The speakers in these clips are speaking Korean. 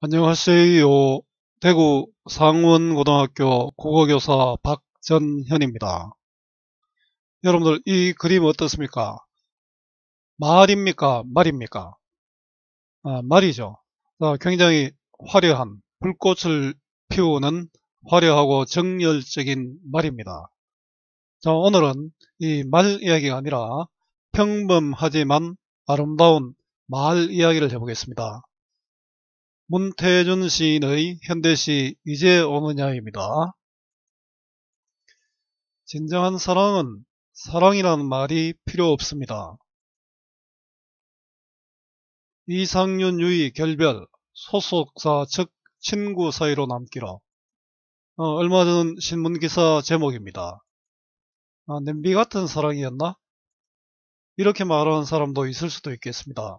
안녕하세요. 대구 상원고등학교 국어교사 박전현입니다. 여러분들 이 그림 어떻습니까? 말입니까? 말입니까? 아, 말이죠. 굉장히 화려한 불꽃을 피우는 화려하고 정열적인 말입니다. 자, 오늘은 이 말 이야기가 아니라 평범하지만 아름다운 말 이야기를 해보겠습니다. 문태준 시인의 현대시 이제 오느냐입니다. 진정한 사랑은 사랑이란 말이 필요 없습니다. 이상윤 유의 결별 소속사 즉 친구 사이로 남기라 어, 얼마 전 신문기사 제목입니다. 아, 냄비 같은 사랑이었나? 이렇게 말하는 사람도 있을 수도 있겠습니다.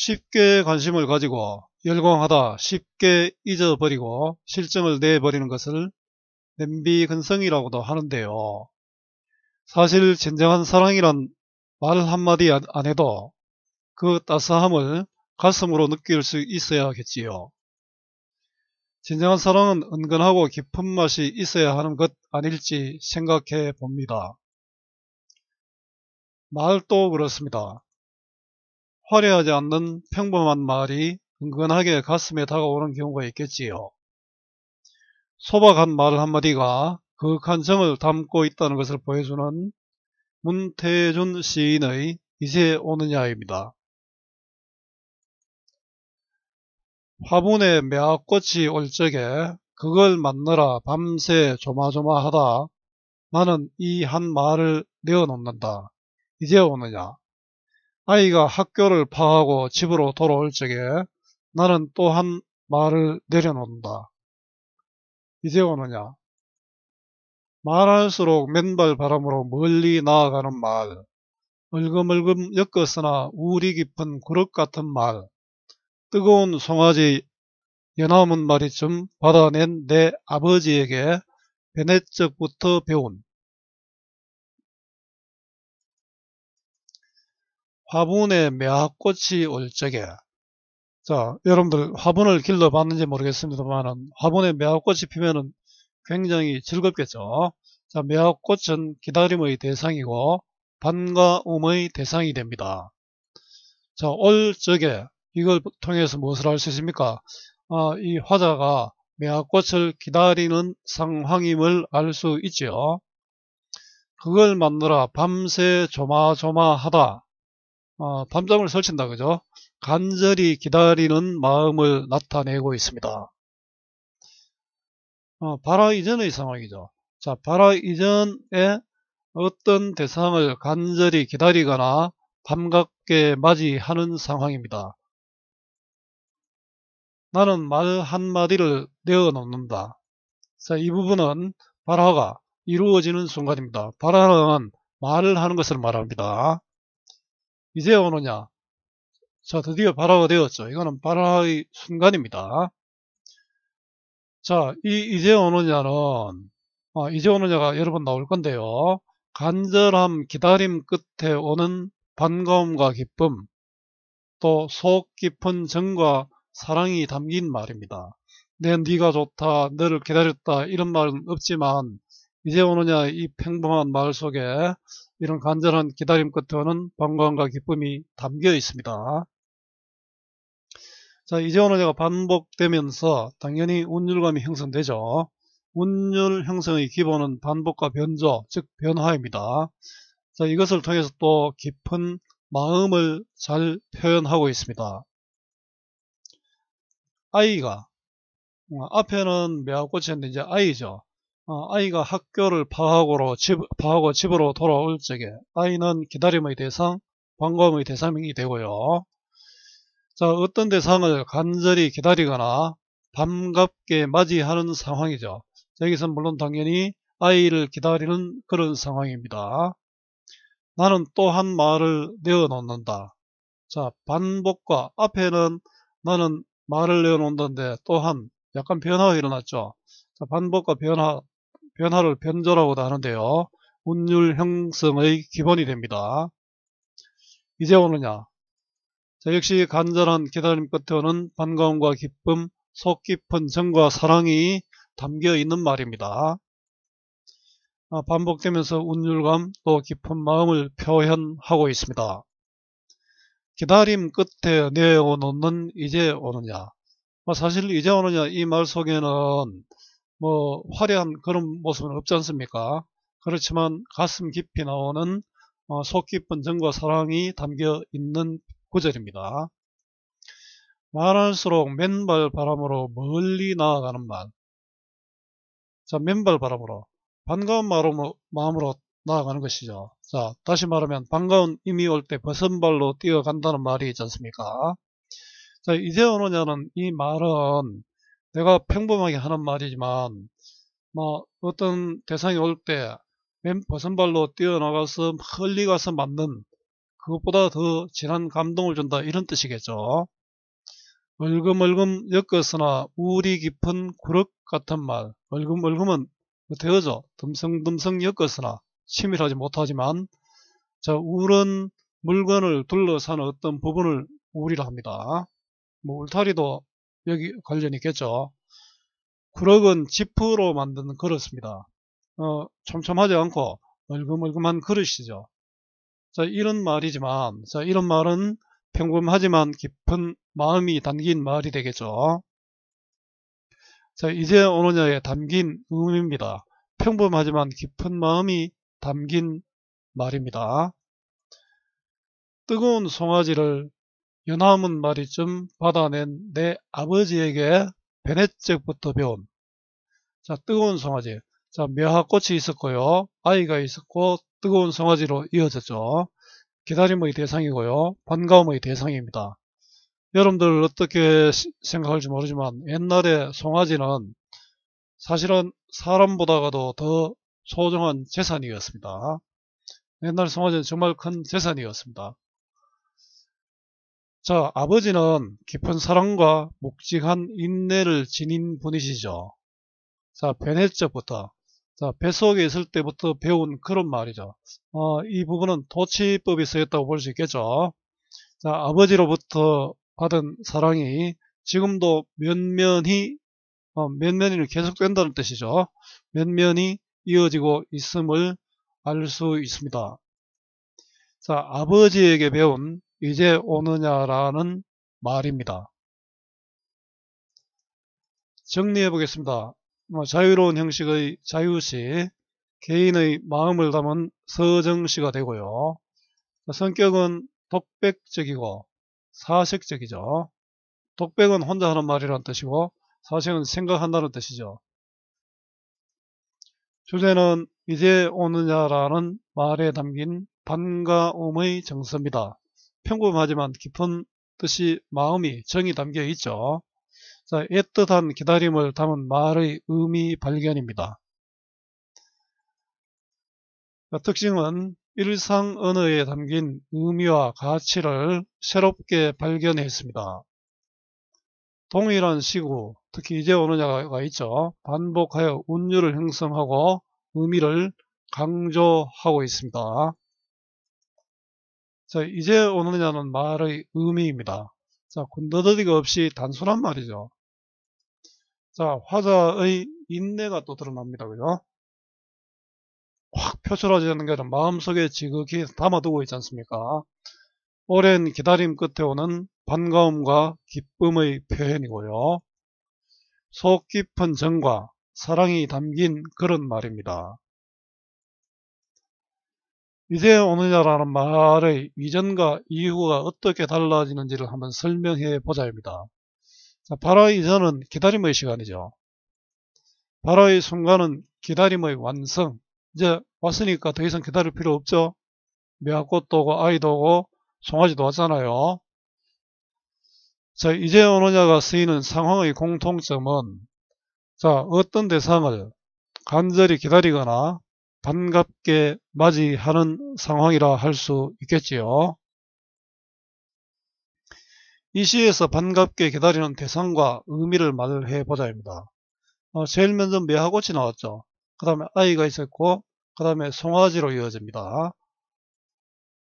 쉽게 관심을 가지고 열광하다 쉽게 잊어버리고 실증을 내버리는 것을 냄비근성이라고도 하는데요. 사실 진정한 사랑이란 말 한마디 안 해도 그 따스함을 가슴으로 느낄 수 있어야겠지요. 진정한 사랑은 은근하고 깊은 맛이 있어야 하는 것 아닐지 생각해 봅니다. 말도 그렇습니다. 화려하지 않는 평범한 말이 은근하게 가슴에 다가오는 경우가 있겠지요. 소박한 말 한마디가 거한 그 정을 담고 있다는 것을 보여주는 문태준 시인의 이제 오느냐입니다. 화분에 매화꽃이 올 적에 그걸 만나라 밤새 조마조마하다 나는 이 한 말을 내어놓는다. 이제 오느냐. 아이가 학교를 파하고 집으로 돌아올 적에 나는 또 한 말을 내려놓는다. 이제 오느냐? 말할수록 맨발 바람으로 멀리 나아가는 말, 얼금얼금 엮었으나 우리 깊은 구럭 같은 말, 뜨거운 송아지 연화문 말이쯤 받아낸 내 아버지에게 베네적부터 배운 화분에 매화꽃이 올 적에 자 여러분들 화분을 길러봤는지 모르겠습니다만 화분에 매화꽃이 피면은 굉장히 즐겁겠죠 자 매화꽃은 기다림의 대상이고 반가움의 대상이 됩니다 자올 적에 이걸 통해서 무엇을 알 수 있습니까 아, 이 화자가 매화꽃을 기다리는 상황임을 알 수있죠 그걸 만나라 밤새 조마조마하다 어, 밤잠을 설친다 그죠? 간절히 기다리는 마음을 나타내고 있습니다. 어, 발화 이전의 상황이죠. 자, 발화 이전에 어떤 대상을 간절히 기다리거나 반갑게 맞이하는 상황입니다. 나는 말 한마디를 내어놓는다. 자, 이 부분은 발화가 이루어지는 순간입니다. 발화는 말을 하는 것을 말합니다. 이제 오느냐 자 드디어 발화가 되었죠 이거는 발화의 순간입니다 자이 이제 오느냐는 아, 이제 오느냐가 여러 번 나올 건데요 간절함 기다림 끝에 오는 반가움과 기쁨 또 속 깊은 정과 사랑이 담긴 말입니다 내 네가 좋다 너를 기다렸다 이런 말은 없지만 이제 오느냐 이 평범한 말 속에 이런 간절한 기다림 끝에는 방광과 기쁨이 담겨 있습니다. 자, 이제는 제가 반복되면서 당연히 운율감이 형성되죠. 운율 형성의 기본은 반복과 변조, 즉 변화입니다. 자, 이것을 통해서 또 깊은 마음을 잘 표현하고 있습니다. 아이가 어, 앞에는 매화꽃이었는데 이제 아이죠. 어, 아이가 학교를 파하고로 집, 파하고 집으로 돌아올 적에 아이는 기다림의 대상, 관광의 대상이 되고요. 자, 어떤 대상을 간절히 기다리거나 반갑게 맞이하는 상황이죠. 여기서 물론 당연히 아이를 기다리는 그런 상황입니다. 나는 또한 말을 내어놓는다. 자, 반복과 앞에는 나는 말을 내어놓는데 또한 약간 변화가 일어났죠. 자, 반복과 변화 변화를 변조라고도 하는데요. 운율 형성의 기본이 됩니다. 이제 오느냐 자, 역시 간절한 기다림 끝에 오는 반가움과 기쁨, 속 깊은 정과 사랑이 담겨 있는 말입니다. 아, 반복되면서 운율감 또 깊은 마음을 표현하고 있습니다. 기다림 끝에 내어놓는 이제 오느냐 뭐 사실 이제 오느냐 이 말 속에는 뭐 화려한 그런 모습은 없지 않습니까? 그렇지만 가슴 깊이 나오는 어, 속 깊은 정과 사랑이 담겨 있는 구절입니다. 말할수록 맨발 바람으로 멀리 나아가는 말. 자, 맨발 바람으로 반가운 마음으로, 마음으로 나아가는 것이죠. 자, 다시 말하면 반가운 이미 올때 벗은 발로 뛰어간다는 말이 있지 않습니까? 자, 이제 오느냐는 이 말은 내가 평범하게 하는 말이지만 뭐 어떤 대상이 올 때맨벗은발로 뛰어나가서 멀리 가서 맞는 그것보다 더 진한 감동을 준다 이런 뜻이겠죠. 얼금얼금 엮었으나 우울이 깊은 구럭 같은 말 얼금얼금은 뭐 되어져 듬성듬성 엮었으나 치밀하지 못하지만 자 우울은 물건을 둘러싼 어떤 부분을 우울이라 합니다. 뭐 울타리도 여기 관련이 있겠죠. 구럭은 지프로 만든 그릇입니다. 어, 촘촘하지 않고 얼금멀금한 그릇이죠. 자, 이런 말이지만, 자, 이런 말은 평범하지만 깊은 마음이 담긴 말이 되겠죠. 자, 이제 오느냐에 담긴 의미입니다. 평범하지만 깊은 마음이 담긴 말입니다. 뜨거운 송아지를 연음은 말이좀 받아낸 내 아버지에게 베네잭부터 배운 자 뜨거운 송아지 자 묘화꽃이 있었고요 아이가 있었고 뜨거운 송아지로 이어졌죠 기다림의 대상이고요 반가움의 대상입니다 여러분들 어떻게 생각할지 모르지만 옛날에 송아지는 사실은 사람보다가도 더 소중한 재산이었습니다. 옛날 송아지는 정말 큰 재산이었습니다. 자, 아버지는 깊은 사랑과 묵직한 인내를 지닌 분이시죠. 자, 베네적부터 자, 뱃속에 있을 때부터 배운 그런 말이죠. 어, 이 부분은 도치법이 쓰였다고 볼 수 있겠죠. 자, 아버지로부터 받은 사랑이 지금도 면면히 어, 면면이 계속된다는 뜻이죠. 면면이 이어지고 있음을 알 수 있습니다. 자, 아버지에게 배운 이제 오느냐라는 말입니다. 정리해 보겠습니다. 뭐 자유로운 형식의 자유시 개인의 마음을 담은 서정시가 되고요. 성격은 독백적이고 사색적이죠. 독백은 혼자 하는 말이라는 뜻이고 사색은 생각한다는 뜻이죠. 주제는 이제 오느냐라는 말에 담긴 반가움의 정서입니다. 평범하지만 깊은 뜻이 마음이 정이 담겨 있죠. 자, 애틋한 기다림을 담은 말의 의미 발견입니다. 자, 특징은 일상 언어에 담긴 의미와 가치를 새롭게 발견했습니다. 동일한 시구, 특히 이제 오는 자가 있죠. 반복하여 운율을 형성하고 의미를 강조하고 있습니다. 자, 이제 오느냐는 말의 의미입니다. 자, 군더더기가 없이 단순한 말이죠. 자, 화자의 인내가 또 드러납니다. 그죠? 확 표출하지는 게 아니라 마음속에 지극히 담아두고 있지 않습니까? 오랜 기다림 끝에 오는 반가움과 기쁨의 표현이고요. 속 깊은 정과 사랑이 담긴 그런 말입니다. 이제 오느냐라는 말의 이전과 이후가 어떻게 달라지는지를 한번 설명해 보자 입니다. 자, 바로 이전은 기다림의 시간이죠. 바로의 순간은 기다림의 완성. 이제 왔으니까 더 이상 기다릴 필요 없죠. 매화꽃도 오고 아이도 오고 송아지도 왔잖아요. 자, 이제 오느냐가 쓰이는 상황의 공통점은 자, 어떤 대상을 간절히 기다리거나 반갑게 맞이하는 상황이라 할 수 있겠지요. 이 시에서 반갑게 기다리는 대상과 의미를 말해 보자입니다. 어, 제일 먼저 매화꽃이 나왔죠. 그 다음에 아이가 있었고 그 다음에 송아지로 이어집니다.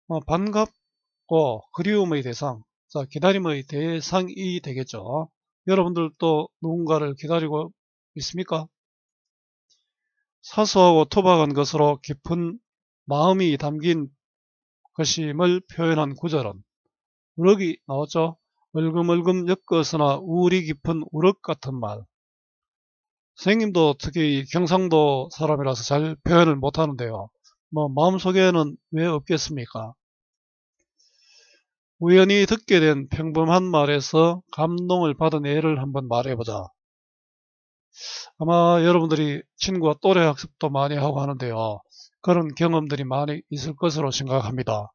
어, 반갑고 그리움의 대상 자, 기다림의 대상이 되겠죠. 여러분들도 누군가를 기다리고 있습니까? 사소하고 토박한 것으로 깊은 마음이 담긴 것임을 표현한 구절은 우럭이 나오죠 얼금얼금 엮어서나 우울이 깊은 우럭 같은 말. 선생님도 특히 경상도 사람이라서 잘 표현을 못하는데요. 뭐 마음속에는 왜 없겠습니까? 우연히 듣게 된 평범한 말에서 감동을 받은 예를 한번 말해보자. 아마 여러분들이 친구와 또래 학습도 많이 하고 하는데요. 그런 경험들이 많이 있을 것으로 생각합니다.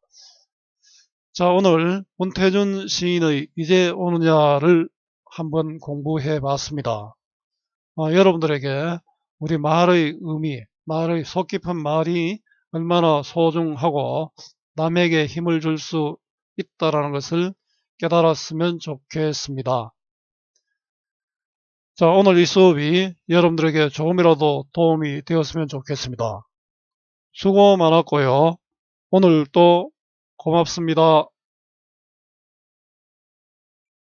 자, 오늘 문태준 시인의 이제 오느냐를 한번 공부해 봤습니다. 아, 여러분들에게 우리 말의 의미, 말의 속 깊은 말이 얼마나 소중하고 남에게 힘을 줄 수 있다라는 것을 깨달았으면 좋겠습니다. 자, 오늘 이 수업이 여러분들에게 조금이라도 도움이 되었으면 좋겠습니다. 수고 많았고요. 오늘또 고맙습니다.